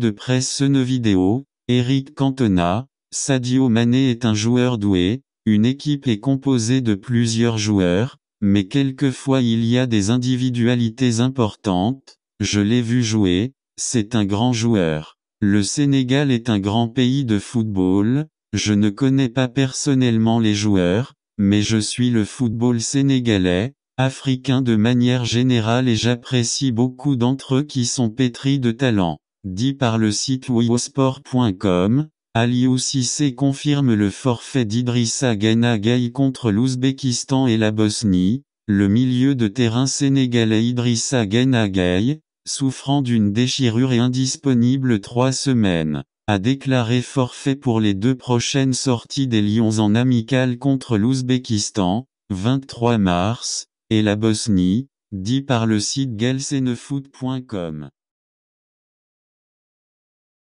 de presse vidéo, Eric Cantona, Sadio Mané est un joueur doué, une équipe est composée de plusieurs joueurs, mais quelquefois il y a des individualités importantes, je l'ai vu jouer, c'est un grand joueur. Le Sénégal est un grand pays de football, je ne connais pas personnellement les joueurs, mais je suis le football sénégalais, africain de manière générale et j'apprécie beaucoup d'entre eux qui sont pétris de talent dit par le site wiosport.com, Aliou Sissé confirme le forfait d'Idrissa Gana contre l'Ouzbékistan et la Bosnie, le milieu de terrain sénégalais Idrissa Gana souffrant d'une déchirure et indisponible trois semaines, a déclaré forfait pour les deux prochaines sorties des Lions en amical contre l'Ouzbékistan, 23 mars, et la Bosnie, dit par le site gelsenefoot.com.